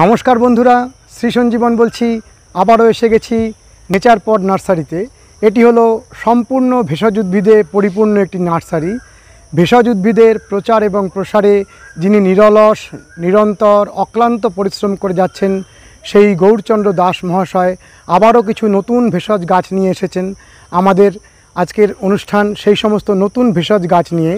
নমস্কার বন্ধুরা শ্রী সঞ্জীবন বলছি আবারও এসে গেছি নেচার পড নার্সারিতে এটি হলো সম্পূর্ণ ভেষজ উদ্ভিদে পরিপূর্ণ একটি নার্সারি ভেষজ উদ্ভিদের প্রচার এবং প্রসারে যিনি নিরলস নিরন্তর অক্লান্ত পরিশ্রম করে যাচ্ছেন সেই গৌরচন্দ্র দাস মহাশয় আবারও কিছু নতুন ভেষজ গাছ নিয়ে এসেছেন আমাদের আজকের অনুষ্ঠান সেই সমস্ত নতুন ভেষজ গাছ নিয়ে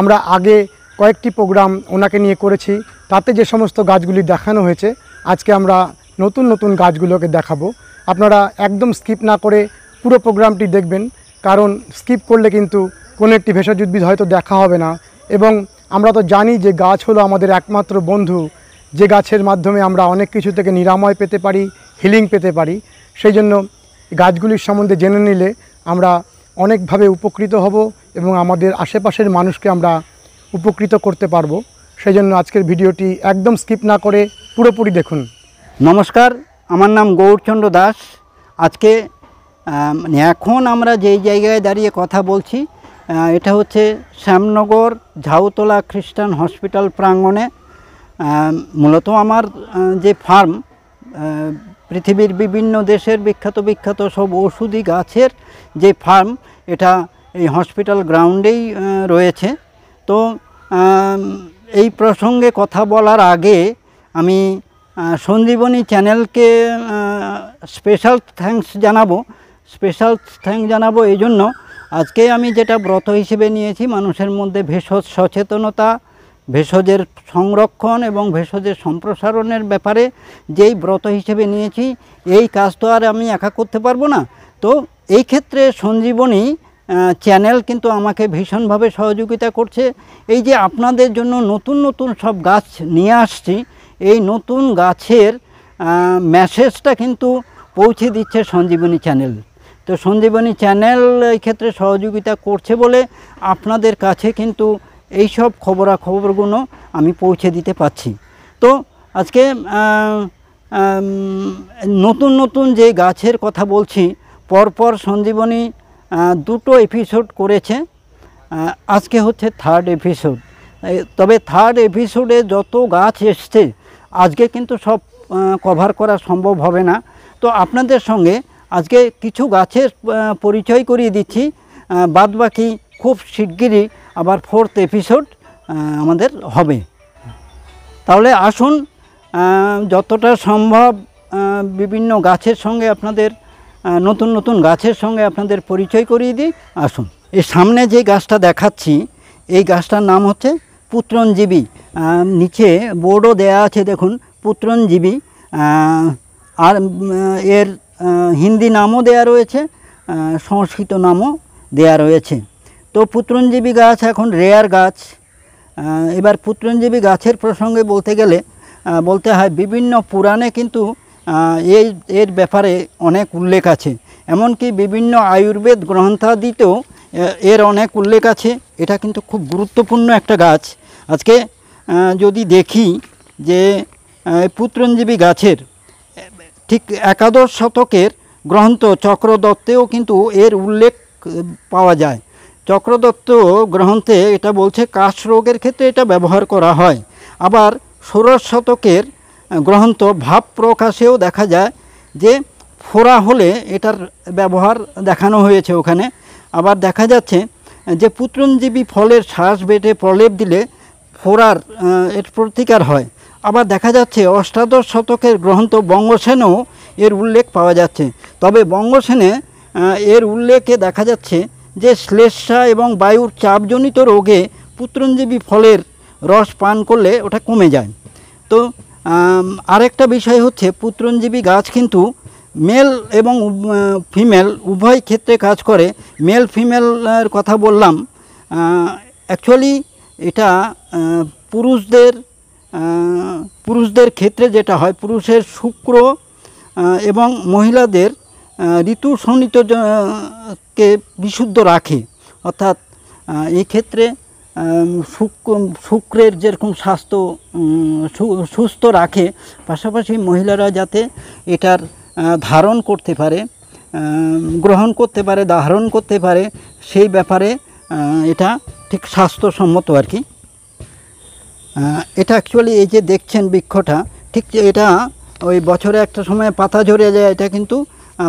আমরা আগে কয়েকটি প্রোগ্রাম ওনাকে নিয়ে করেছি তাতে যে সমস্ত গাছগুলি দেখানো হয়েছে আজকে আমরা নতুন নতুন গাছগুলোকে দেখাবো আপনারা একদম স্কিপ না করে পুরো প্রোগ্রামটি দেখবেন কারণ স্কিপ করলে কিন্তু কোনো একটি ভেষজ উদ্ভিদ হয়তো দেখা হবে না এবং আমরা তো জানি যে গাছ হলো আমাদের একমাত্র বন্ধু যে গাছের মাধ্যমে আমরা অনেক কিছু থেকে নিরাময় পেতে পারি হিলিং পেতে পারি সেই জন্য গাছগুলির সম্বন্ধে জেনে নিলে আমরা অনেকভাবে উপকৃত হব এবং আমাদের আশেপাশের মানুষকে আমরা উপকৃত করতে পারবো সেই জন্য আজকের ভিডিওটি একদম স্কিপ না করে পুরোপুরি দেখুন নমস্কার আমার নাম গৌরচন্দ্র দাস আজকে এখন আমরা যেই জায়গায় দাঁড়িয়ে কথা বলছি এটা হচ্ছে শ্যামনগর ঝাউতলা খ্রিস্টান হসপিটাল প্রাঙ্গণে মূলত আমার যে ফার্ম পৃথিবীর বিভিন্ন দেশের বিখ্যাত বিখ্যাত সব ওষুধি গাছের যে ফার্ম এটা এই হসপিটাল গ্রাউন্ডেই রয়েছে তো এই প্রসঙ্গে কথা বলার আগে আমি সঞ্জীবনী চ্যানেলকে স্পেশাল থ্যাংকস জানাবো স্পেশাল থ্যাংক জানাবো এই জন্য আজকে আমি যেটা ব্রত হিসেবে নিয়েছি মানুষের মধ্যে ভেষজ সচেতনতা ভেষজের সংরক্ষণ এবং ভেষজের সম্প্রসারণের ব্যাপারে যেই ব্রত হিসেবে নিয়েছি এই কাজ তো আর আমি একা করতে পারবো না তো এই ক্ষেত্রে সঞ্জীবনী চ্যানেল কিন্তু আমাকে ভীষণভাবে সহযোগিতা করছে এই যে আপনাদের জন্য নতুন নতুন সব গাছ নিয়ে আসছি এই নতুন গাছের মেসেজটা কিন্তু পৌঁছে দিচ্ছে সঞ্জীবনী চ্যানেল তো সঞ্জীবনী চ্যানেল এই ক্ষেত্রে সহযোগিতা করছে বলে আপনাদের কাছে কিন্তু এই সব খবরাখবরগুলো আমি পৌঁছে দিতে পাচ্ছি তো আজকে নতুন নতুন যে গাছের কথা বলছি পরপর সঞ্জীবনী দুটো এপিসোড করেছে আজকে হচ্ছে থার্ড এপিসোড তবে থার্ড এপিসোডে যত গাছ এসছে আজকে কিন্তু সব কভার করা সম্ভব হবে না তো আপনাদের সঙ্গে আজকে কিছু গাছের পরিচয় করিয়ে দিচ্ছি বাদ বাকি খুব শিগগিরই আবার ফোর্থ এপিসোড আমাদের হবে তাহলে আসুন যতটা সম্ভব বিভিন্ন গাছের সঙ্গে আপনাদের নতুন নতুন গাছের সঙ্গে আপনাদের পরিচয় করিয়ে দিই আসুন এর সামনে যে গাছটা দেখাচ্ছি এই গাছটার নাম হচ্ছে পুত্রঞ্জীবী নিচে বোর্ডও দেয়া আছে দেখুন পুত্রঞ্জীবী আর এর হিন্দি নামও দেয়া রয়েছে সংস্কৃত নামও দেয়া রয়েছে তো পুত্রঞ্জীবী গাছ এখন রেয়ার গাছ এবার পুত্রঞ্জীবী গাছের প্রসঙ্গে বলতে গেলে বলতে হয় বিভিন্ন পুরাণে কিন্তু এই এর ব্যাপারে অনেক উল্লেখ আছে এমনকি বিভিন্ন আয়ুর্বেদ গ্রন্থাদিতেও এর অনেক উল্লেখ আছে এটা কিন্তু খুব গুরুত্বপূর্ণ একটা গাছ আজকে যদি দেখি যে পুত্রঞ্জীবী গাছের ঠিক একাদশ শতকের গ্রন্থ চক্রদত্তেও কিন্তু এর উল্লেখ পাওয়া যায় চক্রদত্ত গ্রন্থে এটা বলছে কাশ রোগের ক্ষেত্রে এটা ব্যবহার করা হয় আবার ষোড়শ শতকের গ্রহন্ত ভাব প্রকাশেও দেখা যায় যে ফোড়া হলে এটার ব্যবহার দেখানো হয়েছে ওখানে আবার দেখা যাচ্ছে যে পুত্রঞ্জীবী ফলের শ্বাস বেটে প্রলেপ দিলে ফোড়ার এর প্রতিকার হয় আবার দেখা যাচ্ছে অষ্টাদশ শতকের গ্রন্থ বঙ্গসেনেও এর উল্লেখ পাওয়া যাচ্ছে তবে বঙ্গসেনে এর উল্লেখে দেখা যাচ্ছে যে শ্লেষা এবং বায়ুর চাপজনিত রোগে পুত্রঞ্জীবী ফলের রস পান করলে ওটা কমে যায় তো আরেকটা বিষয় হচ্ছে পুত্রঞ্জীবী গাছ কিন্তু মেল এবং ফিমেল উভয় ক্ষেত্রে কাজ করে মেল ফিমেলের কথা বললাম অ্যাকচুয়ালি এটা পুরুষদের পুরুষদের ক্ষেত্রে যেটা হয় পুরুষের শুক্র এবং মহিলাদের ঋতু সন্নিতকে বিশুদ্ধ রাখে অর্থাৎ এই ক্ষেত্রে শুক্রের যেরকম স্বাস্থ্য সুস্থ রাখে পাশাপাশি মহিলারা যাতে এটার ধারণ করতে পারে গ্রহণ করতে পারে ধারণ করতে পারে সেই ব্যাপারে এটা ঠিক স্বাস্থ্যসম্মত আর কি এটা অ্যাকচুয়ালি এই যে দেখছেন বৃক্ষটা ঠিক এটা ওই বছরে একটা সময় পাতা ঝরে যায় এটা কিন্তু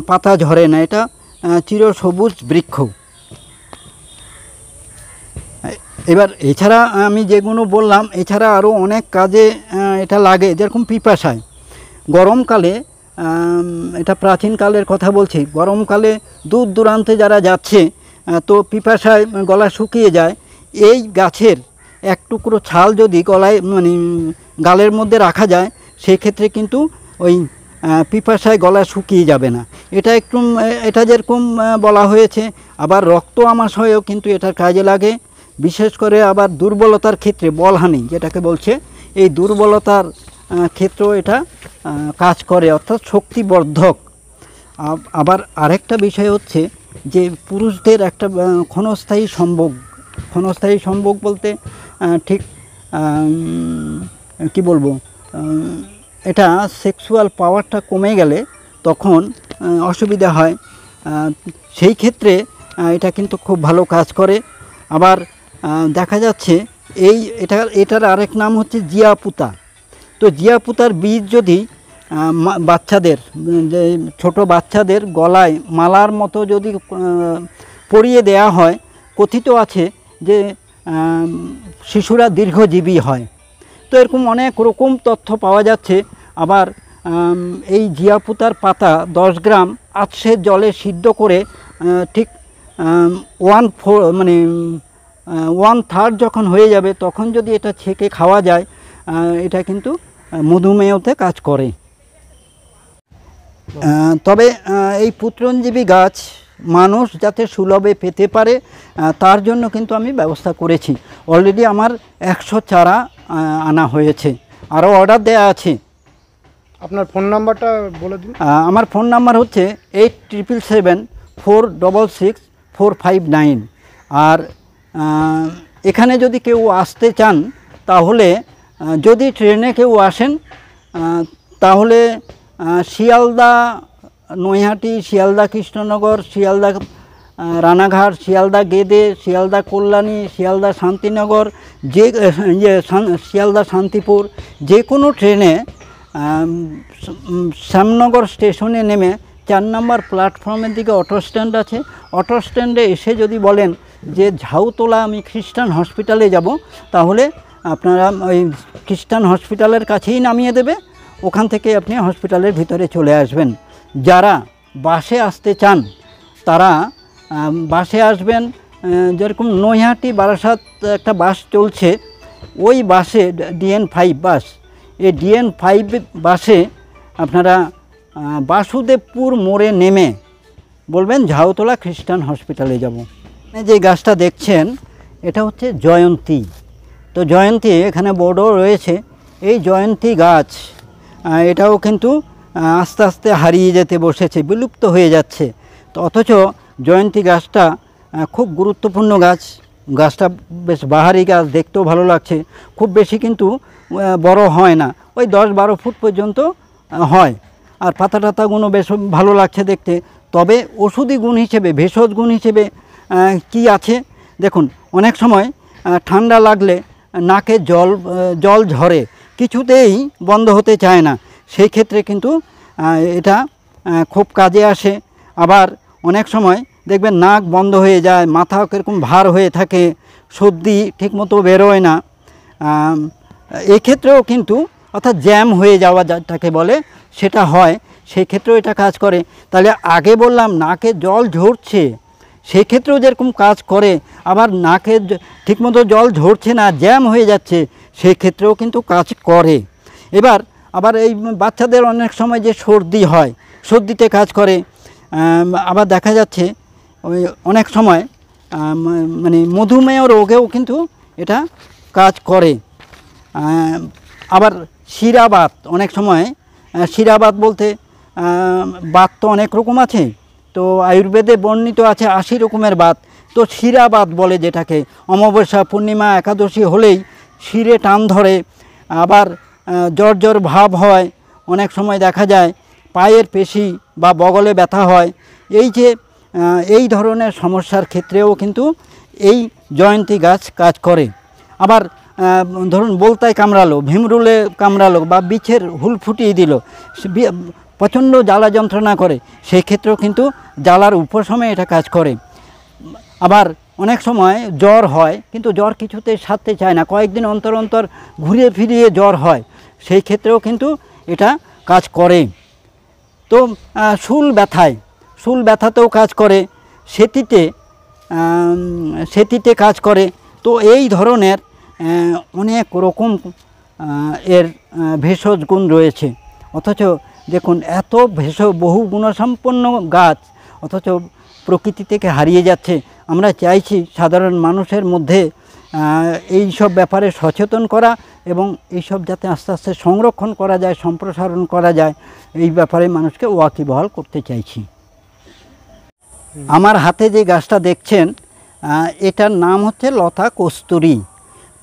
পাতা ঝরে না এটা চিরসবুজ বৃক্ষ এবার এছাড়া আমি যেগুলো বললাম এছাড়া আরও অনেক কাজে এটা লাগে যেরকম পিপাসায় গরমকালে এটা প্রাচীনকালের কথা বলছি গরমকালে দূর দূরান্তে যারা যাচ্ছে তো পিপাসায় গলা শুকিয়ে যায় এই গাছের এক টুকরো ছাল যদি গলায় মানে গালের মধ্যে রাখা যায় সেক্ষেত্রে কিন্তু ওই পিপাসায় গলা শুকিয়ে যাবে না এটা একটু এটা যেরকম বলা হয়েছে আবার রক্ত আমাশয়েও কিন্তু এটার কাজে লাগে বিশেষ করে আবার দুর্বলতার ক্ষেত্রে বলহানি যেটাকে বলছে এই দুর্বলতার ক্ষেত্রে এটা কাজ করে অর্থাৎ শক্তিবর্ধক আবার আরেকটা বিষয় হচ্ছে যে পুরুষদের একটা ক্ষণস্থায়ী সম্ভোগ ক্ষণস্থায়ী সম্ভোগ বলতে ঠিক কি বলবো এটা সেক্সুয়াল পাওয়ারটা কমে গেলে তখন অসুবিধা হয় সেই ক্ষেত্রে এটা কিন্তু খুব ভালো কাজ করে আবার দেখা যাচ্ছে এই এটা এটার আরেক নাম হচ্ছে জিয়াপুতা তো জিয়াপুতার বীজ যদি বাচ্চাদের যে ছোটো বাচ্চাদের গলায় মালার মতো যদি পরিয়ে দেয়া হয় কথিত আছে যে শিশুরা দীর্ঘজীবী হয় তো এরকম অনেক রকম তথ্য পাওয়া যাচ্ছে আবার এই জিয়াপুতার পাতা দশ গ্রাম আটশের জলে সিদ্ধ করে ঠিক ওয়ান ফোর মানে ওয়ান থার্ড যখন হয়ে যাবে তখন যদি এটা ছেঁকে খাওয়া যায় এটা কিন্তু মধুমেহতে কাজ করে তবে এই পুত্রঞ্জীবী গাছ মানুষ যাতে সুলভে পেতে পারে তার জন্য কিন্তু আমি ব্যবস্থা করেছি অলরেডি আমার একশো চারা আনা হয়েছে আরও অর্ডার দেয়া আছে আপনার ফোন নাম্বারটা বলে দিন আমার ফোন নাম্বার হচ্ছে eight triple seven four double six four five nine আর এখানে যদি কেউ আসতে চান তাহলে যদি ট্রেনে কেউ আসেন তাহলে শিয়ালদা নৈহাটি শিয়ালদা কৃষ্ণনগর শিয়ালদা রানাঘাট শিয়ালদা গেদে শিয়ালদা কল্যাণী শিয়ালদা শান্তিনগর যে ইয়ে, শিয়ালদা শান্তিপুর যে কোনো ট্রেনে শ্যামনগর স্টেশনে নেমে চার নম্বর প্ল্যাটফর্মের দিকে অটো স্ট্যান্ড আছে অটো স্ট্যান্ডে এসে যদি বলেন যে ঝাউতলা আমি খ্রিস্টান হসপিটালে যাব তাহলে আপনারা ওই খ্রিস্টান হসপিটালের কাছেই নামিয়ে দেবে ওখান থেকে আপনি হসপিটালের ভিতরে চলে আসবেন যারা বাসে আসতে চান তারা বাসে আসবেন যেরকম নৈহাটি বারাসাত একটা বাস চলছে ওই বাসে ডিএন ফাইভ বাস এই ডিএন ফাইভ বাসে আপনারা বাসুদেবপুর মোড়ে নেমে বলবেন ঝাউতলা খ্রিস্টান হসপিটালে যাব যে গাছটা দেখছেন এটা হচ্ছে জয়ন্তী তো জয়ন্তী এখানে বড় রয়েছে এই জয়ন্তী গাছ এটাও কিন্তু আস্তে আস্তে হারিয়ে যেতে বসেছে বিলুপ্ত হয়ে যাচ্ছে তো অথচ জয়ন্তী গাছটা খুব গুরুত্বপূর্ণ গাছ গাছটা বেশ বাহারি গাছ দেখতেও ভালো লাগছে খুব বেশি কিন্তু বড় হয় না ওই দশ বারো ফুট পর্যন্ত হয় আর পাতা টাতাগুলো বেশ ভালো লাগছে দেখতে তবে ওষুধি গুণ হিসেবে ভেষজ গুণ হিসেবে কি আছে দেখুন অনেক সময় ঠান্ডা লাগলে নাকে জল জল ঝরে কিছুতেই বন্ধ হতে চায় না সেই ক্ষেত্রে কিন্তু এটা খুব কাজে আসে আবার অনেক সময় দেখবেন নাক বন্ধ হয়ে যায় মাথা কীরকম ভার হয়ে থাকে সর্দি ঠিকমতো বেরোয় না এক্ষেত্রেও কিন্তু অর্থাৎ জ্যাম হয়ে যাওয়া যাটাকে বলে সেটা হয় সেই ক্ষেত্রেও এটা কাজ করে তাহলে আগে বললাম নাকে জল ঝরছে সেই ক্ষেত্রেও যেরকম কাজ করে আবার নাকে ঠিকমতো জল ঝরছে না জ্যাম হয়ে যাচ্ছে সেই ক্ষেত্রেও কিন্তু কাজ করে এবার আবার এই বাচ্চাদের অনেক সময় যে সর্দি হয় সর্দিতে কাজ করে আবার দেখা যাচ্ছে ওই অনেক সময় মানে মধুমেহ রোগেও কিন্তু এটা কাজ করে আবার শিরাবাত অনেক সময় শিরাবাত বলতে বাত তো অনেক রকম আছে তো আয়ুর্বেদে বর্ণিত আছে আশি রকমের বাত তো শিরাবাত বলে যেটাকে অমাবস্যা পূর্ণিমা একাদশী হলেই শিরে টান ধরে আবার জ্বর জ্বর ভাব হয় অনেক সময় দেখা যায় পায়ের পেশি বা বগলে ব্যথা হয় এই যে এই ধরনের সমস্যার ক্ষেত্রেও কিন্তু এই জয়ন্তী গাছ কাজ করে আবার ধরুন বলতায় কামড়ালো ভীমরুলে কামড়ালো বা বিছের হুল ফুটিয়ে দিল প্রচণ্ড জ্বালা যন্ত্রণা করে সেই ক্ষেত্রেও কিন্তু জ্বালার উপশমে এটা কাজ করে আবার অনেক সময় জ্বর হয় কিন্তু জ্বর কিছুতে সারতে চায় না কয়েকদিন অন্তর অন্তর ঘুরিয়ে ফিরিয়ে জ্বর হয় সেই ক্ষেত্রেও কিন্তু এটা কাজ করে তো শুল ব্যথায় শুল ব্যথাতেও কাজ করে সেতিতে সেতিতে কাজ করে তো এই ধরনের অনেক রকম এর ভেষজ গুণ রয়েছে অথচ দেখুন এত ভেষ বহু গুণসম্পন্ন গাছ অথচ প্রকৃতি থেকে হারিয়ে যাচ্ছে আমরা চাইছি সাধারণ মানুষের মধ্যে এই সব ব্যাপারে সচেতন করা এবং এইসব যাতে আস্তে আস্তে সংরক্ষণ করা যায় সম্প্রসারণ করা যায় এই ব্যাপারে মানুষকে ওয়াকিবহাল করতে চাইছি আমার হাতে যে গাছটা দেখছেন এটার নাম হচ্ছে লতা কস্তুরি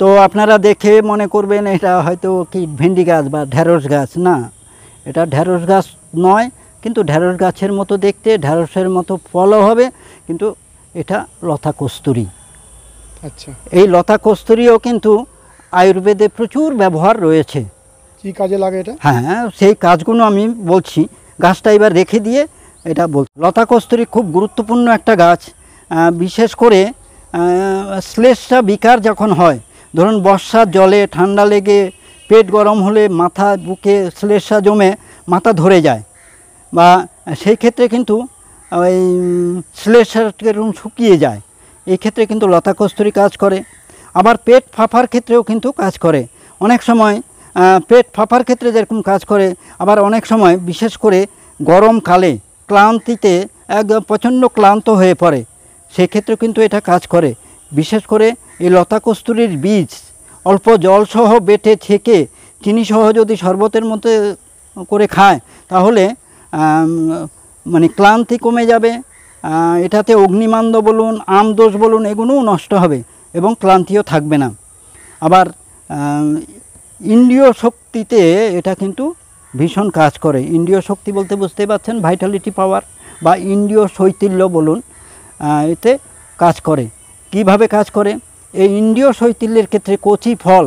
তো আপনারা দেখে মনে করবেন এটা হয়তো কি ভেন্ডি গাছ বা ঢ্যাঁড়স গাছ না এটা ঢ্যাঁড়স গাছ নয় কিন্তু ঢ্যাঁড়স গাছের মতো দেখতে ঢ্যাঁড়সের মতো ফলও হবে কিন্তু এটা লতা কস্তুরি আচ্ছা এই লতা কস্তুরিও কিন্তু আয়ুর্বেদে প্রচুর ব্যবহার রয়েছে কি কাজে লাগে এটা হ্যাঁ সেই কাজগুলো আমি বলছি গাছটা এবার রেখে দিয়ে এটা বল লতা কস্তুরি খুব গুরুত্বপূর্ণ একটা গাছ বিশেষ করে শ্লেষটা বিকার যখন হয় ধরুন বর্ষার জলে ঠান্ডা লেগে পেট গরম হলে মাথা বুকে শ্লেষা জমে মাথা ধরে যায় বা সেই ক্ষেত্রে কিন্তু ওই শ্লেষার কেরম শুকিয়ে যায় এই ক্ষেত্রে কিন্তু লতা কস্তুরি কাজ করে আবার পেট ফাফার ক্ষেত্রেও কিন্তু কাজ করে অনেক সময় পেট ফাফার ক্ষেত্রে যেরকম কাজ করে আবার অনেক সময় বিশেষ করে গরমকালে ক্লান্তিতে একদম প্রচণ্ড ক্লান্ত হয়ে পড়ে সেক্ষেত্রে কিন্তু এটা কাজ করে বিশেষ করে এই লতা কস্তুরির বীজ অল্প জলসহ বেটে ছেঁকে চিনিসহ যদি শরবতের মতো করে খায় তাহলে মানে ক্লান্তি কমে যাবে এটাতে অগ্নিমান্দ বলুন আমদোষ বলুন এগুলোও নষ্ট হবে এবং ক্লান্তিও থাকবে না আবার ইন্দ্রিয় শক্তিতে এটা কিন্তু ভীষণ কাজ করে ইন্দ্রিয় শক্তি বলতে বুঝতে পারছেন ভাইটালিটি পাওয়ার বা ইন্দ্রিয় শৈতিল্য বলুন এতে কাজ করে কিভাবে কাজ করে এই ইন্ডিয় শৈতিল্যের ক্ষেত্রে কচি ফল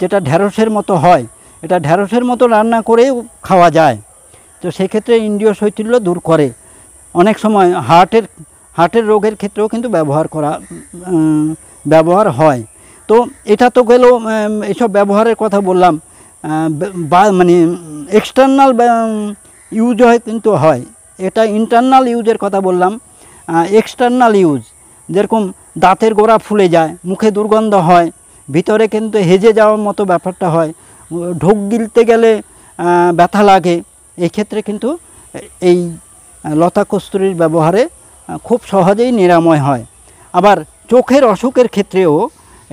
যেটা ঢ্যাঁড়সের মতো হয় এটা ঢ্যাঁড়সের মতো রান্না করেও খাওয়া যায় তো সেক্ষেত্রে ইন্ডিয় শৈতিল্য দূর করে অনেক সময় হার্টের হার্টের রোগের ক্ষেত্রেও কিন্তু ব্যবহার করা ব্যবহার হয় তো এটা তো গেল এসব ব্যবহারের কথা বললাম বা মানে এক্সটার্নাল ইউজ হয় কিন্তু হয় এটা ইন্টারনাল ইউজের কথা বললাম এক্সটার্নাল ইউজ যেরকম দাঁতের গোড়া ফুলে যায় মুখে দুর্গন্ধ হয় ভিতরে কিন্তু হেজে যাওয়ার মতো ব্যাপারটা হয় ঢোক গিলতে গেলে ব্যথা লাগে এক্ষেত্রে কিন্তু এই লতা কস্তুরির ব্যবহারে খুব সহজেই নিরাময় হয় আবার চোখের অসুখের ক্ষেত্রেও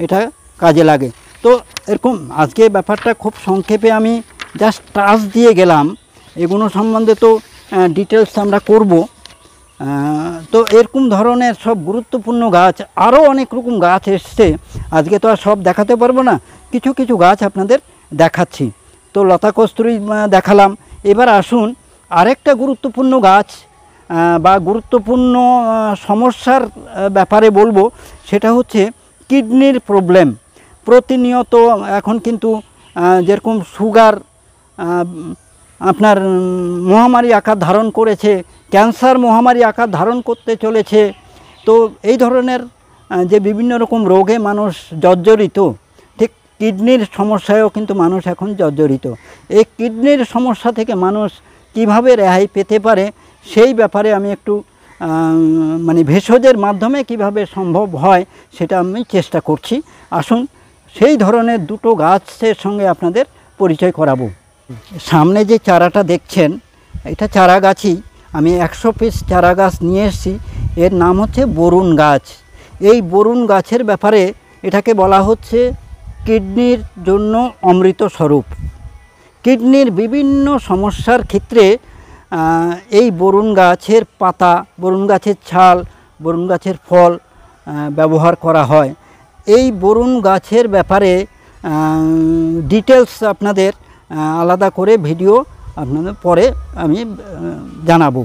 এটা কাজে লাগে তো এরকম আজকে ব্যাপারটা খুব সংক্ষেপে আমি জাস্ট টাচ দিয়ে গেলাম এগুলো সম্বন্ধে তো ডিটেলস আমরা করবো তো এরকম ধরনের সব গুরুত্বপূর্ণ গাছ আরও অনেক রকম গাছ এসছে আজকে তো আর সব দেখাতে পারবো না কিছু কিছু গাছ আপনাদের দেখাচ্ছি তো লতা কস্তুরি দেখালাম এবার আসুন আরেকটা গুরুত্বপূর্ণ গাছ বা গুরুত্বপূর্ণ সমস্যার ব্যাপারে বলবো সেটা হচ্ছে কিডনির প্রবলেম প্রতিনিয়ত এখন কিন্তু যেরকম সুগার আপনার মহামারী আকার ধারণ করেছে ক্যান্সার মহামারী আকার ধারণ করতে চলেছে তো এই ধরনের যে বিভিন্ন রকম রোগে মানুষ জর্জরিত ঠিক কিডনির সমস্যায়ও কিন্তু মানুষ এখন জর্জরিত এই কিডনির সমস্যা থেকে মানুষ কিভাবে রেহাই পেতে পারে সেই ব্যাপারে আমি একটু মানে ভেষজের মাধ্যমে কিভাবে সম্ভব হয় সেটা আমি চেষ্টা করছি আসুন সেই ধরনের দুটো গাছের সঙ্গে আপনাদের পরিচয় করাবো সামনে যে চারাটা দেখছেন এটা চারা গাছই আমি একশো পিস চারা গাছ নিয়ে এসেছি এর নাম হচ্ছে বরুণ গাছ এই বরুণ গাছের ব্যাপারে এটাকে বলা হচ্ছে কিডনির জন্য অমৃত স্বরূপ কিডনির বিভিন্ন সমস্যার ক্ষেত্রে এই বরুণ গাছের পাতা বরুণ গাছের ছাল বরুণ গাছের ফল ব্যবহার করা হয় এই বরুণ গাছের ব্যাপারে ডিটেলস আপনাদের আলাদা করে ভিডিও আপনাদের পরে আমি জানাবো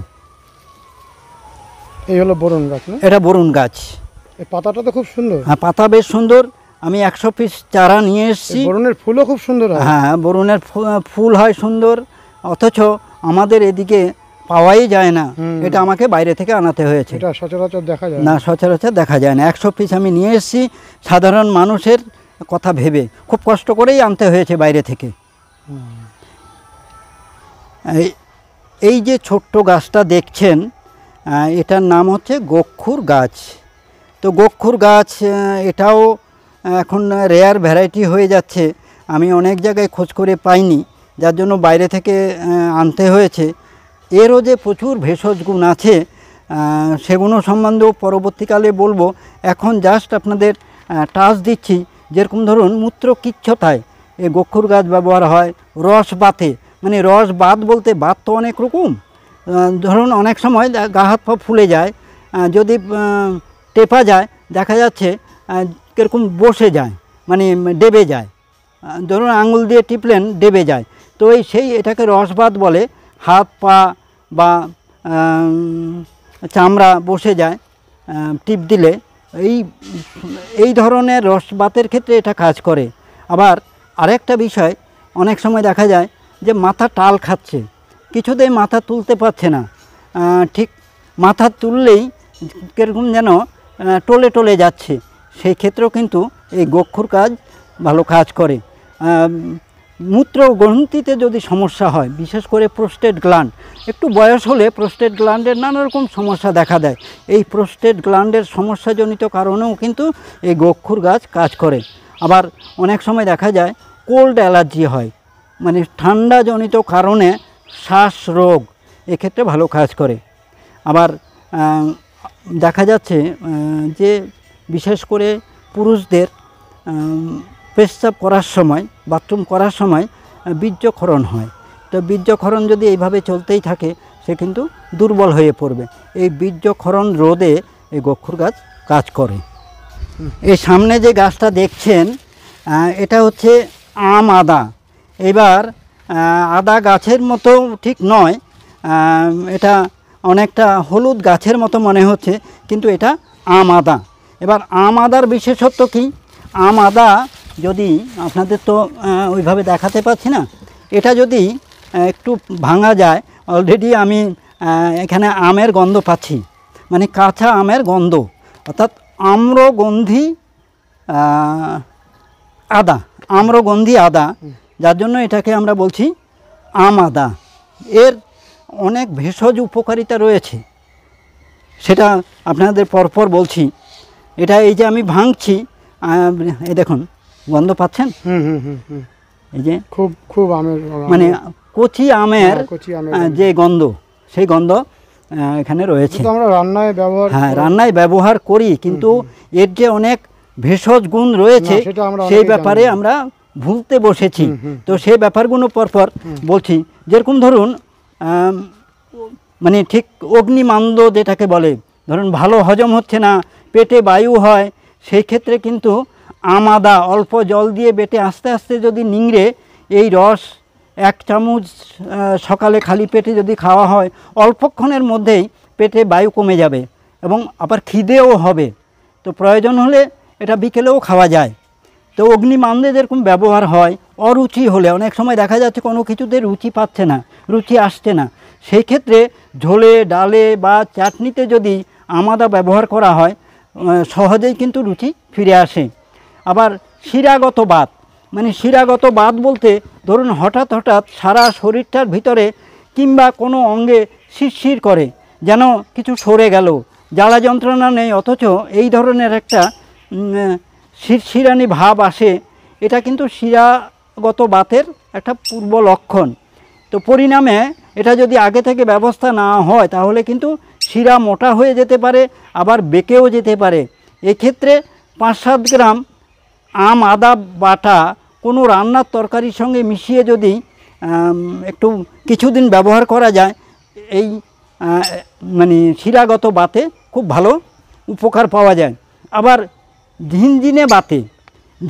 এই হলো বরুণ গাছ এটা বরুণ গাছ পাতাটা তো খুব সুন্দর হ্যাঁ পাতা বেশ সুন্দর আমি একশো পিস চারা নিয়ে এসেছি বরুণের ফুলও খুব সুন্দর হ্যাঁ, হ্যাঁ বরুণের ফুল হয় সুন্দর অথচ আমাদের এদিকে পাওয়াই যায় না এটা আমাকে বাইরে থেকে আনাতে হয়েছে সচরাচর দেখা যায় না সচরাচর দেখা যায় না একশো পিস আমি নিয়ে এসেছি সাধারণ মানুষের কথা ভেবে খুব কষ্ট করেই আনতে হয়েছে বাইরে থেকে এই যে ছোট্ট গাছটা দেখছেন এটার নাম হচ্ছে গক্ষুর গাছ তো গক্ষুর গাছ এটাও এখন রেয়ার ভ্যারাইটি হয়ে যাচ্ছে আমি অনেক জায়গায় খোঁজ করে পাইনি যার জন্য বাইরে থেকে আনতে হয়েছে এরও যে প্রচুর ভেষজ গুণ আছে সেগুলো সম্বন্ধেও পরবর্তীকালে বলবো এখন জাস্ট আপনাদের টাচ দিচ্ছি যেরকম ধরুন মূত্র কিচ্ছতায় এই গক্ষুর গাছ ব্যবহার হয় রস বাতে মানে রস বাত বলতে বাত তো অনেক রকম ধরুন অনেক সময় গা হাত পা ফুলে যায় যদি টেপা যায় দেখা যাচ্ছে কীরকম বসে যায় মানে ডেবে যায় ধরুন আঙুল দিয়ে টিপলেন ডেবে যায় তো এই সেই এটাকে রসবাদ বলে হাত পা বা চামড়া বসে যায় টিপ দিলে এই এই ধরনের রসবাতের ক্ষেত্রে এটা কাজ করে আবার আরেকটা বিষয় অনেক সময় দেখা যায় যে মাথা টাল খাচ্ছে কিছুতেই মাথা তুলতে পারছে না ঠিক মাথা তুললেই কীরকম যেন টলে টলে যাচ্ছে সেই ক্ষেত্রেও কিন্তু এই গক্ষুর কাজ ভালো কাজ করে মূত্র গ্রন্থিতে যদি সমস্যা হয় বিশেষ করে প্রোস্টেট গ্লান্ড একটু বয়স হলে প্রোস্টেট গ্লান্ডের নানা রকম সমস্যা দেখা দেয় এই প্রোস্টেট গ্লান্ডের সমস্যাজনিত কারণেও কিন্তু এই গক্ষুর গাছ কাজ করে আবার অনেক সময় দেখা যায় কোল্ড অ্যালার্জি হয় মানে ঠান্ডাজনিত কারণে শ্বাসরোগ এক্ষেত্রে ভালো কাজ করে আবার দেখা যাচ্ছে যে বিশেষ করে পুরুষদের পেশাব করার সময় বাথরুম করার সময় বীর্যক্ষরণ হয় তো বীর্যক্ষরণ যদি এইভাবে চলতেই থাকে সে কিন্তু দুর্বল হয়ে পড়বে এই বীর্যক্ষরণ রোধে এই গক্ষুর গাছ কাজ করে এই সামনে যে গাছটা দেখছেন এটা হচ্ছে আম আদা এবার আদা গাছের মতো ঠিক নয় এটা অনেকটা হলুদ গাছের মতো মনে হচ্ছে কিন্তু এটা আম আদা এবার আম আদার বিশেষত্ব কি আম আদা যদি আপনাদের তো ওইভাবে দেখাতে পাচ্ছি না এটা যদি একটু ভাঙা যায় অলরেডি আমি এখানে আমের গন্ধ পাচ্ছি মানে কাঁচা আমের গন্ধ অর্থাৎ আম্রগন্ধি আদা আম্রগন্ধি আদা যার জন্য এটাকে আমরা বলছি আম আদা এর অনেক ভেষজ উপকারিতা রয়েছে সেটা আপনাদের পরপর বলছি এটা এই যে আমি ভাঙছি এই দেখুন গন্ধ পাচ্ছেন এই যে খুব খুব আমের মানে কচি আমের হ্যাঁ, যে গন্ধ সেই গন্ধ এখানে রয়েছে আমরা রান্নায় ব্যবহার হ্যাঁ রান্নায় ব্যবহার করি কিন্তু এর যে অনেক ভেষজ গুণ রয়েছে সেই ব্যাপারে আমরা ভুলতে বসেছি তো সেই ব্যাপারগুলো পরপর বলছি যেরকম ধরুন মানে ঠিক অগ্নিমান্দ যেটাকে বলে ধরুন ভালো হজম হচ্ছে না পেটে বায়ু হয় সেই ক্ষেত্রে কিন্তু আমাদা অল্প জল দিয়ে বেটে আস্তে আস্তে যদি নিংড়ে এই রস এক চামচ সকালে খালি পেটে যদি খাওয়া হয় অল্পক্ষণের মধ্যেই পেটে বায়ু কমে যাবে এবং আবার খিদেও হবে তো প্রয়োজন হলে এটা বিকেলেও খাওয়া যায় তো অগ্নিমানদের যেরকম ব্যবহার হয় অরুচি হলে অনেক সময় দেখা যাচ্ছে কোনো কিছুতে রুচি পাচ্ছে না রুচি আসছে না সেই ক্ষেত্রে ঝোলে ডালে বা চাটনিতে যদি আমাদা ব্যবহার করা হয় সহজেই কিন্তু রুচি ফিরে আসে আবার শিরাগত বাত মানে শিরাগত বাত বলতে ধরুন হঠাৎ হঠাৎ সারা শরীরটার ভিতরে কিংবা কোনো অঙ্গে শিরশির করে যেন কিছু সরে গেল জ্বালা যন্ত্রণা নেই অথচ এই ধরনের একটা শিরশিরানি ভাব আসে এটা কিন্তু শিরাগত বাতের একটা পূর্ব লক্ষণ তো পরিণামে এটা যদি আগে থেকে ব্যবস্থা না হয় তাহলে কিন্তু শিরা মোটা হয়ে যেতে পারে আবার বেঁকেও যেতে পারে এক্ষেত্রে পাঁচ সাত গ্রাম আম আদা বাটা কোনো রান্নার তরকারির সঙ্গে মিশিয়ে যদি একটু কিছুদিন ব্যবহার করা যায় এই মানে শিরাগত বাতে খুব ভালো উপকার পাওয়া যায় আবার ঝিনঝিনে বাতে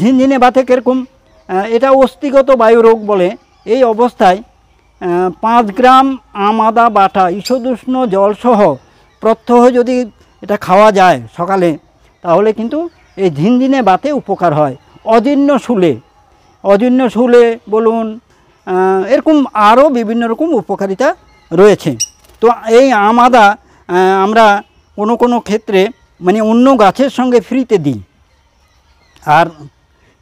ঝিনঝিনে বাতে কীরকম এটা অস্থিগত বায়ুরোগ বলে এই অবস্থায় পাঁচ গ্রাম আমাদা বাটা ঈষদুষ্ণ জলসহ প্রত্যহ যদি এটা খাওয়া যায় সকালে তাহলে কিন্তু এই ঝিনঝিনে বাতে উপকার হয় অজীর্ণ শুলে অজীর্ণ শুলে বলুন এরকম আরও বিভিন্ন রকম উপকারিতা রয়েছে তো এই আমাদা আমরা কোনো কোনো ক্ষেত্রে মানে অন্য গাছের সঙ্গে ফ্রিতে দিই আর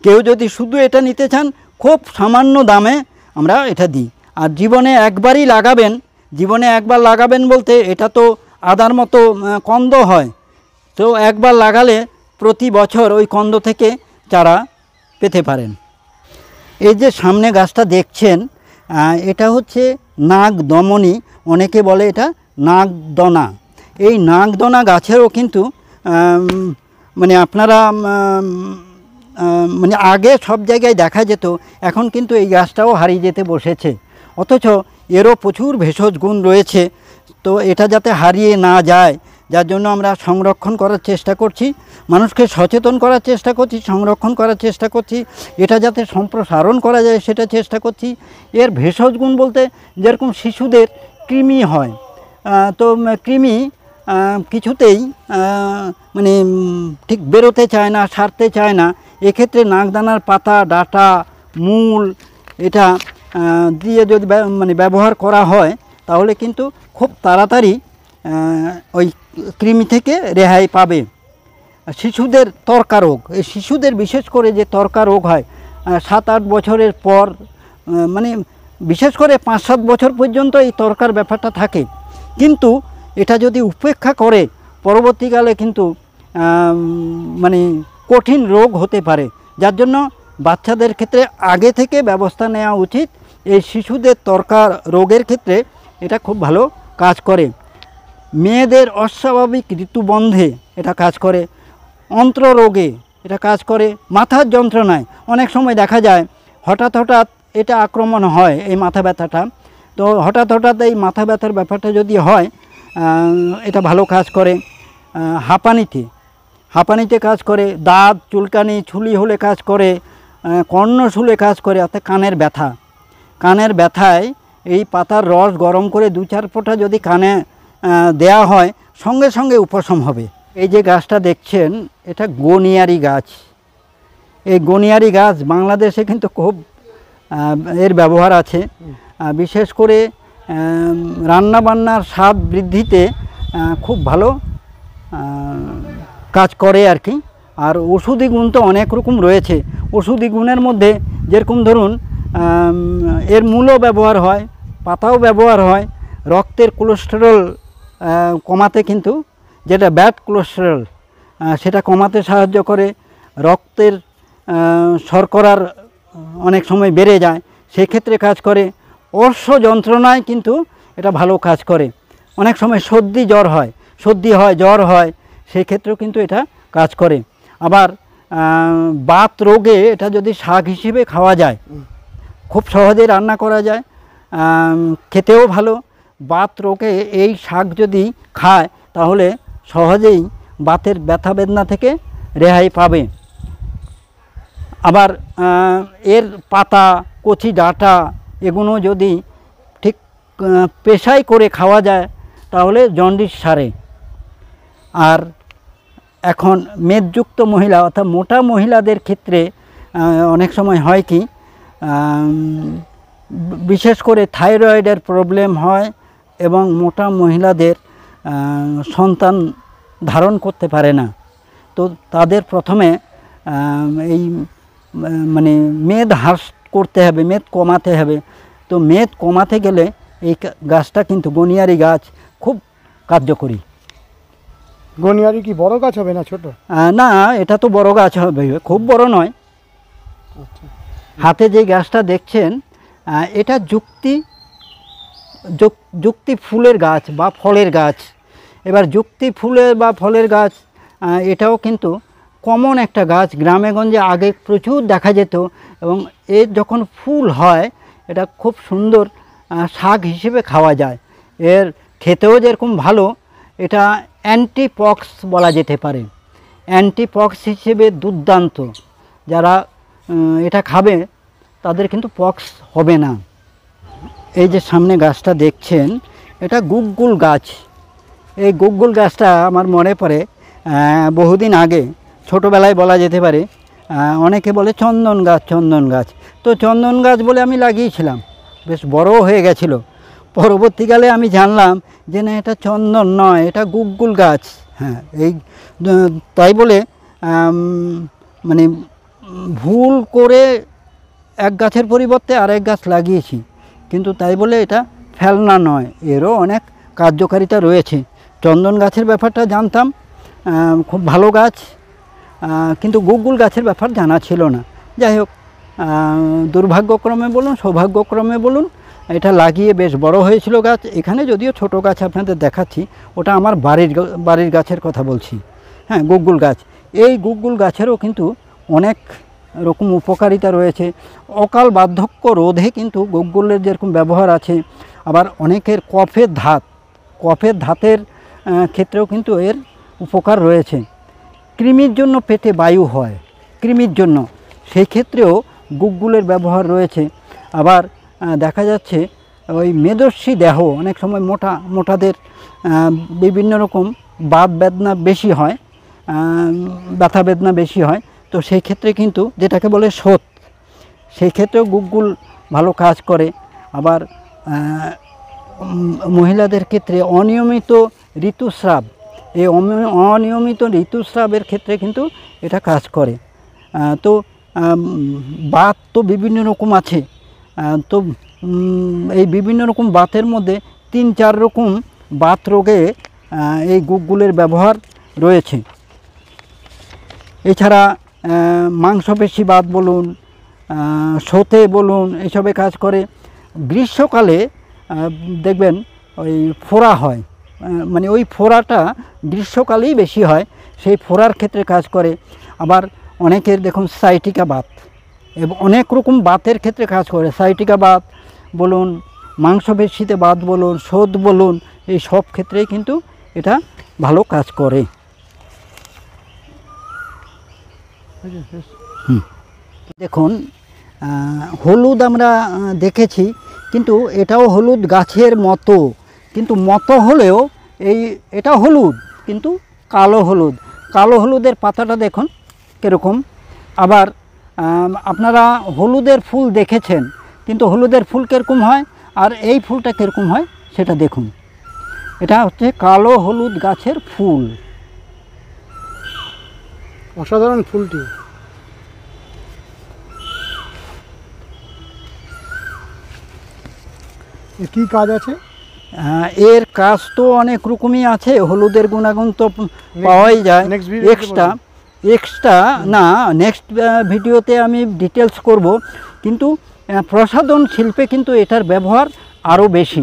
কেউ যদি শুধু এটা নিতে চান খুব সামান্য দামে আমরা এটা দিই আর জীবনে একবারই লাগাবেন জীবনে একবার লাগাবেন বলতে এটা তো আদার মতো কন্দ হয় তো একবার লাগালে প্রতি বছর ওই কন্দ থেকে চারা পেতে পারেন এই যে সামনে গাছটা দেখছেন এটা হচ্ছে নাগ দমনী অনেকে বলে এটা নাগদনা এই নাগদনা গাছেরও কিন্তু মানে আপনারা মানে আগে সব জায়গায় দেখা যেত এখন কিন্তু এই গাছটাও হারিয়ে যেতে বসেছে অথচ এরও প্রচুর ভেষজ গুণ রয়েছে তো এটা যাতে হারিয়ে না যায় যার জন্য আমরা সংরক্ষণ করার চেষ্টা করছি মানুষকে সচেতন করার চেষ্টা করছি সংরক্ষণ করার চেষ্টা করছি এটা যাতে সম্প্রসারণ করা যায় সেটা চেষ্টা করছি এর ভেষজ গুণ বলতে যেরকম শিশুদের কৃমি হয় তো কৃমি কিছুতেই মানে ঠিক বেরোতে চায় না সারতে চায় না এক্ষেত্রে নাকদানার পাতা ডাটা মূল এটা দিয়ে যদি মানে ব্যবহার করা হয় তাহলে কিন্তু খুব তাড়াতাড়ি ওই কৃমি থেকে রেহাই পাবে শিশুদের তর্কা রোগ এই শিশুদের বিশেষ করে যে তর্কা রোগ হয় সাত আট বছরের পর মানে বিশেষ করে পাঁচ সাত বছর পর্যন্ত এই তর্কার ব্যাপারটা থাকে কিন্তু এটা যদি উপেক্ষা করে পরবর্তীকালে কিন্তু মানে কঠিন রোগ হতে পারে যার জন্য বাচ্চাদের ক্ষেত্রে আগে থেকে ব্যবস্থা নেওয়া উচিত এই শিশুদের তরকার রোগের ক্ষেত্রে এটা খুব ভালো কাজ করে মেয়েদের অস্বাভাবিক ঋতুবন্ধে এটা কাজ করে অন্ত্ররোগে এটা কাজ করে মাথার যন্ত্রণায় অনেক সময় দেখা যায় হঠাৎ হঠাৎ এটা আক্রমণ হয় এই মাথা ব্যথাটা তো হঠাৎ হঠাৎ এই মাথা ব্যথার ব্যাপারটা যদি হয় এটা ভালো কাজ করে হাঁপানিতে হাঁপানিতে কাজ করে দাঁত চুলকানি ছুলি হলে কাজ করে কর্ণ শুলে কাজ করে অর্থাৎ কানের ব্যথা কানের ব্যথায় এই পাতার রস গরম করে দু চার ফোঁটা যদি কানে দেয়া হয় সঙ্গে সঙ্গে উপশম হবে এই যে গাছটা দেখছেন এটা গনিয়ারি গাছ এই গনিয়ারি গাছ বাংলাদেশে কিন্তু খুব এর ব্যবহার আছে বিশেষ করে রান্নাবান্নার স্বাদ বৃদ্ধিতে খুব ভালো কাজ করে আর কি আর ওষুধি গুণ তো অনেক রকম রয়েছে ওষুধি গুণের মধ্যে যেরকম ধরুন এর মূলও ব্যবহার হয় পাতাও ব্যবহার হয় রক্তের কোলেস্টেরল কমাতে কিন্তু যেটা ব্যাড কোলেস্টেরল সেটা কমাতে সাহায্য করে রক্তের শর্করার অনেক সময় বেড়ে যায় সেক্ষেত্রে কাজ করে অর্শ যন্ত্রণায় কিন্তু এটা ভালো কাজ করে অনেক সময় সর্দি জ্বর হয় সর্দি হয় জ্বর হয় সেই ক্ষেত্রেও কিন্তু এটা কাজ করে আবার বাত রোগে এটা যদি শাক হিসেবে খাওয়া যায় খুব সহজে রান্না করা যায় খেতেও ভালো বাত রোগে এই শাক যদি খায় তাহলে সহজেই বাতের ব্যথা বেদনা থেকে রেহাই পাবে আবার এর পাতা কচি ডাটা এগুলো যদি ঠিক পেশাই করে খাওয়া যায় তাহলে জন্ডিস সারে আর এখন মেদযুক্ত মহিলা অর্থাৎ মোটা মহিলাদের ক্ষেত্রে অনেক সময় হয় কি বিশেষ করে থাইরয়েডের প্রবলেম হয় এবং মোটা মহিলাদের সন্তান ধারণ করতে পারে না তো তাদের প্রথমে এই মানে মেদ হাস করতে হবে মেদ কমাতে হবে তো মেদ কমাতে গেলে এই গাছটা কিন্তু গনিয়ারি গাছ খুব কার্যকরী গনিয়ারি কি বড় গাছ হবে না ছোট না এটা তো বড় গাছ হবে খুব বড় নয় আচ্ছা। হাতে যে গাছটা দেখছেন এটা যুক্তি যুক্তি ফুলের গাছ বা ফলের গাছ এবার যুক্তি ফুলের বা ফলের গাছ এটাও কিন্তু কমন একটা গাছ গ্রামেগঞ্জে আগে প্রচুর দেখা যেত এবং এর যখন ফুল হয় এটা খুব সুন্দর শাক হিসেবে খাওয়া যায় এর খেতেও যেরকম ভালো এটা অ্যান্টিপক্স বলা যেতে পারে অ্যান্টিপক্স হিসেবে দুর্দান্ত যারা এটা খাবে তাদের কিন্তু পক্স হবে না এই যে সামনে গাছটা দেখছেন এটা গুগগুল গাছ এই গুগগুল গাছটা আমার মনে পড়ে বহুদিন আগে ছোটোবেলায় বলা যেতে পারে অনেকে বলে চন্দন গাছ চন্দন গাছ তো চন্দন গাছ বলে আমি লাগিয়েছিলাম বেশ বড়ও হয়ে গেছিল পরবর্তীকালে আমি জানলাম যে না এটা চন্দন নয় এটা গুগুল গাছ হ্যাঁ এই তাই বলে মানে ভুল করে এক গাছের পরিবর্তে আরেক গাছ লাগিয়েছি কিন্তু তাই বলে এটা ফেলনা নয় এরও অনেক কার্যকারিতা রয়েছে চন্দন গাছের ব্যাপারটা জানতাম খুব ভালো গাছ কিন্তু গুগুল গাছের ব্যাপার জানা ছিল না যাই হোক দুর্ভাগ্যক্রমে বলুন সৌভাগ্যক্রমে বলুন এটা লাগিয়ে বেশ বড় হয়েছিল গাছ এখানে যদিও ছোট গাছ আপনাদের দেখাচ্ছি ওটা আমার বাড়ির বাড়ির গাছের কথা বলছি হ্যাঁ গুগুল গাছ এই গুগুল গাছেরও কিন্তু অনেক রকম উপকারিতা রয়েছে অকাল বার্ধক্য রোধে কিন্তু গুগুলের যেরকম ব্যবহার আছে আবার অনেকের কফের ধাত কফের ধাতের ক্ষেত্রেও কিন্তু এর উপকার রয়েছে কৃমির জন্য পেটে বায়ু হয় কৃমির জন্য সেই ক্ষেত্রেও গুগগুলের ব্যবহার রয়েছে আবার দেখা যাচ্ছে ওই মেদস্বী দেহ অনেক সময় মোটা মোটাদের বিভিন্ন রকম বাপ বেদনা বেশি হয় ব্যথা বেদনা বেশি হয় তো সেই ক্ষেত্রে কিন্তু যেটাকে বলে সোত সেই ক্ষেত্রেও গুগগুল ভালো কাজ করে আবার মহিলাদের ক্ষেত্রে অনিয়মিত ঋতুস্রাব এই অনিয়মিত ঋতুস্রাবের ক্ষেত্রে কিন্তু এটা কাজ করে তো বাত তো বিভিন্ন রকম আছে তো এই বিভিন্ন রকম বাতের মধ্যে তিন চার রকম বাত রোগে এই গুগগুলের ব্যবহার রয়েছে এছাড়া মাংসপেশি বাত বলুন সোতে বলুন এসবে কাজ করে গ্রীষ্মকালে দেখবেন ওই ফোড়া হয় মানে ওই ফোড়াটা গ্রীষ্মকালেই বেশি হয় সেই ফোড়ার ক্ষেত্রে কাজ করে আবার অনেকের দেখুন সাইটিকা বাত এবং অনেক রকম বাতের ক্ষেত্রে কাজ করে সাইটিকা বাত বলুন মাংসপেশিতে বাত বলুন সোদ বলুন এই সব ক্ষেত্রেই কিন্তু এটা ভালো কাজ করে দেখুন হলুদ আমরা দেখেছি কিন্তু এটাও হলুদ গাছের মতো কিন্তু মতো হলেও এই এটা হলুদ কিন্তু কালো হলুদ কালো হলুদের পাতাটা দেখুন কীরকম আবার আপনারা হলুদের ফুল দেখেছেন কিন্তু হলুদের ফুল কীরকম হয় আর এই ফুলটা কীরকম হয় সেটা দেখুন এটা হচ্ছে কালো হলুদ গাছের ফুল অসাধারণ ফুলটি কি কাজ আছে হ্যাঁ, এর কাজ তো অনেক রকমই আছে হলুদের গুণাগুণ তো পাওয়াই যায় এক্সট্রা এক্সট্রা না নেক্সট ভিডিওতে আমি ডিটেলস করব কিন্তু প্রসাধন শিল্পে কিন্তু এটার ব্যবহার আরও বেশি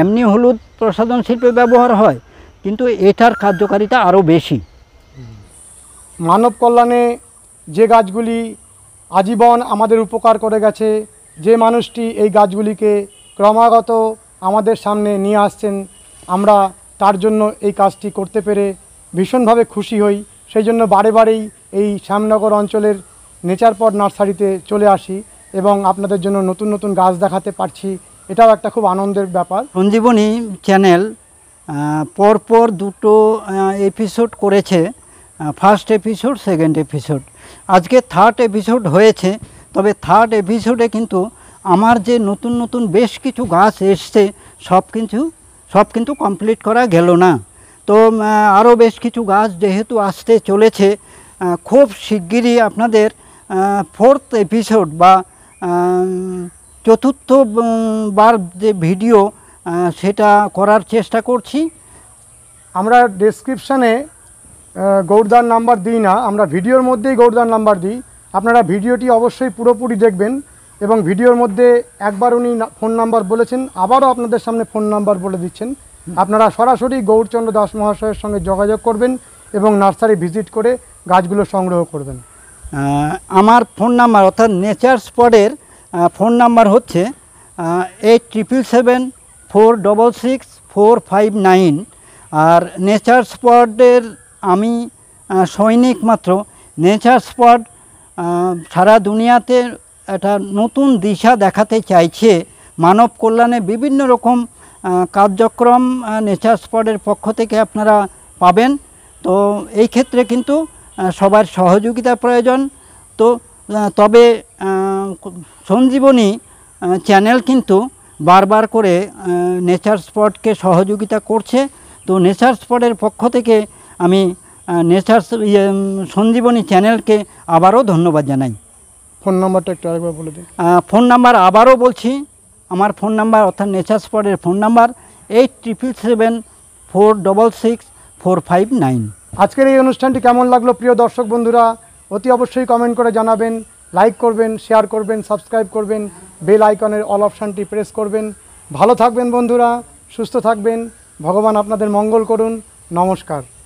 এমনি হলুদ প্রসাধন শিল্পে ব্যবহার হয় কিন্তু এটার কার্যকারিতা আরও বেশি মানব কল্যাণে যে গাছগুলি আজীবন আমাদের উপকার করে গেছে যে মানুষটি এই গাছগুলিকে ক্রমাগত আমাদের সামনে নিয়ে আসছেন আমরা তার জন্য এই কাজটি করতে পেরে ভীষণভাবে খুশি হই সেই জন্য বারে বারেই এই শ্যামনগর অঞ্চলের নেচারপট নার্সারিতে চলে আসি এবং আপনাদের জন্য নতুন নতুন গাছ দেখাতে পারছি এটাও একটা খুব আনন্দের ব্যাপার সঞ্জীবনী চ্যানেল পরপর দুটো এপিসোড করেছে ফার্স্ট এপিসোড সেকেন্ড এপিসোড আজকে থার্ড এপিসোড হয়েছে তবে থার্ড এপিসোডে কিন্তু আমার যে নতুন নতুন বেশ কিছু গাছ এসছে সব কিছু সব কিন্তু কমপ্লিট করা গেল না তো আরও বেশ কিছু গাছ যেহেতু আসতে চলেছে খুব শিগগিরই আপনাদের ফোর্থ এপিসোড বা চতুর্থ বার যে ভিডিও সেটা করার চেষ্টা করছি আমরা ডেসক্রিপশানে গৌরদার নাম্বার দিই না আমরা ভিডিওর মধ্যেই গৌরদার নাম্বার দিই আপনারা ভিডিওটি অবশ্যই পুরোপুরি দেখবেন এবং ভিডিওর মধ্যে একবার উনি ফোন নাম্বার বলেছেন আবারও আপনাদের সামনে ফোন নাম্বার বলে দিচ্ছেন আপনারা সরাসরি গৌরচন্দ্র দাস মহাশয়ের সঙ্গে যোগাযোগ করবেন এবং নার্সারি ভিজিট করে গাছগুলো সংগ্রহ করবেন আমার ফোন নাম্বার অর্থাৎ নেচার স্পটের ফোন নাম্বার হচ্ছে eight triple seven four double six four five nine আর নেচার স্পটের আমি সৈনিক মাত্র নেচার স্পট সারা দুনিয়াতে একটা নতুন দিশা দেখাতে চাইছে মানব কল্যাণে বিভিন্ন রকম কার্যক্রম নেচার স্পটের পক্ষ থেকে আপনারা পাবেন তো এই ক্ষেত্রে কিন্তু সবার সহযোগিতা প্রয়োজন তো তবে সঞ্জীবনী চ্যানেল কিন্তু বারবার করে নেচার স্পটকে সহযোগিতা করছে তো নেচার স্পটের পক্ষ থেকে আমি নেচার ইয়ে, সঞ্জীবনী চ্যানেলকে আবারও ধন্যবাদ জানাই ফোন নাম্বারটা একটু আরেকবার বলে দিন ফোন নাম্বার আবারও বলছি আমার ফোন নাম্বার অর্থাৎ নেচার স্পটের phone number eight triple seven four double six four five nine আজকের এই অনুষ্ঠানটি কেমন লাগলো প্রিয় দর্শক বন্ধুরা অতি অবশ্যই কমেন্ট করে জানাবেন লাইক করবেন শেয়ার করবেন সাবস্ক্রাইব করবেন বেল আইকনের অল অপশানটি প্রেস করবেন ভালো থাকবেন বন্ধুরা সুস্থ থাকবেন ভগবান আপনাদের মঙ্গল করুন নমস্কার